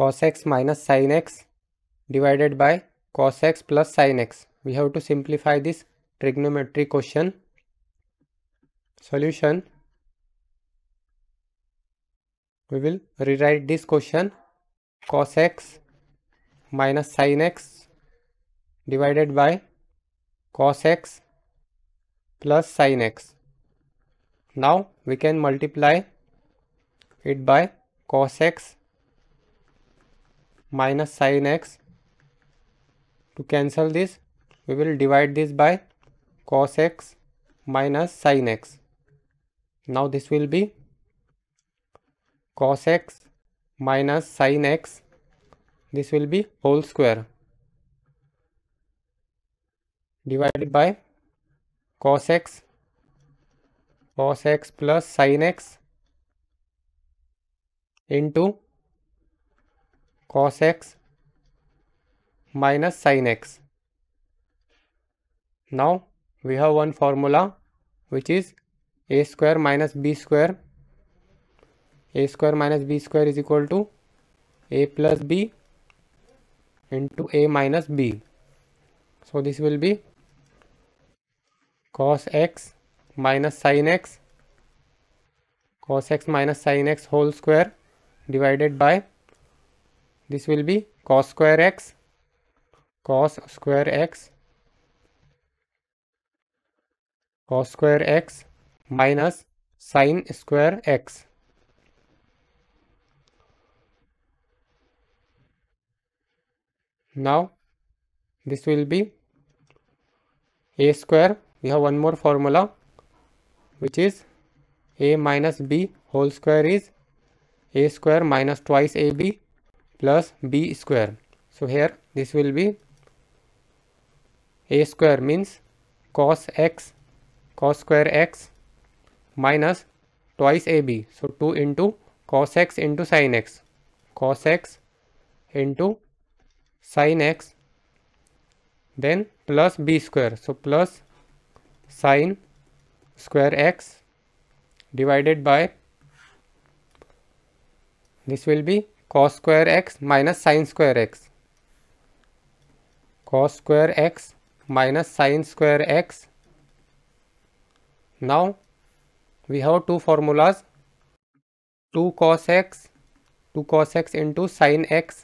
cos x minus sin x divided by cos x plus sin x. We have to simplify this trigonometry question. Solution. We will rewrite this question cos x minus sin x divided by cos x plus sin x. Now we can multiply it by cos x minus sine x to cancel this we will divide this by cos x minus sine x now this will be cos x minus sine x this will be whole square divided by cos x cos x plus sine x into cos x minus sin x. Now we have one formula which is a square minus b square. a square minus b square is equal to a plus b into a minus b. So this will be cos x minus sin x cos x minus sin x whole square divided by this will be cos square x cos square x cos square x minus sine square x now this will be a square we have one more formula which is a minus b whole square is a square minus twice ab plus b square. So, here this will be a square means cos x cos square x minus twice a b. So, 2 into cos x into sin x cos x into sin x then plus b square. So, plus sin square x divided by this will be cos square x minus sine square x cos square x minus sine square x now we have two formulas 2 cos x 2 cos x into sine x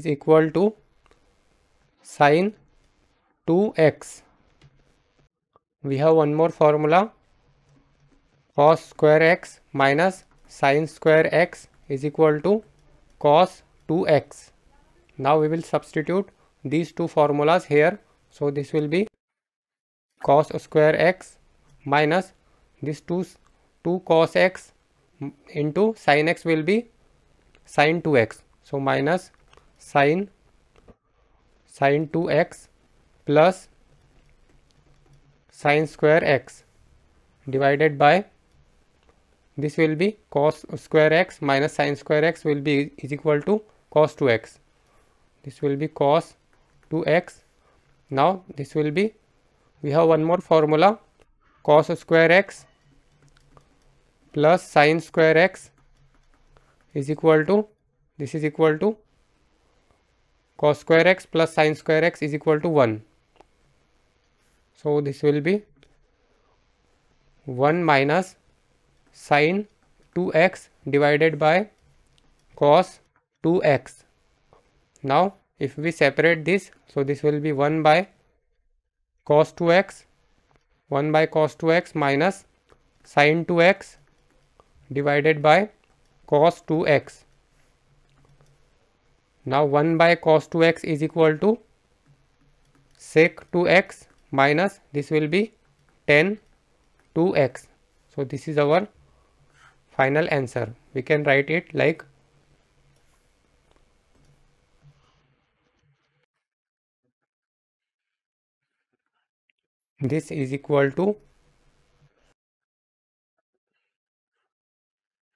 is equal to sine 2x we have one more formula cos square x minus sine square x is equal to cos 2x. Now we will substitute these two formulas here. So this will be cos square x minus this 2, 2 cos x into sin x will be sin 2x. So minus sin sin 2x plus sin square x divided by this will be cos square x minus sine square x will be is equal to cos 2x this will be cos 2x now this will be we have one more formula cos square x plus sine square x is equal to this is equal to cos square x plus sine square x is equal to 1 so this will be 1 minus sine 2x divided by cos 2x. Now, if we separate this, so this will be 1 by cos 2x, 1 by cos 2x minus sine 2x divided by cos 2x. Now, 1 by cos 2x is equal to sec 2x minus this will be 10 2x. So, this is our final answer. We can write it like this is equal to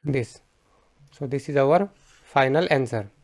this. So, this is our final answer.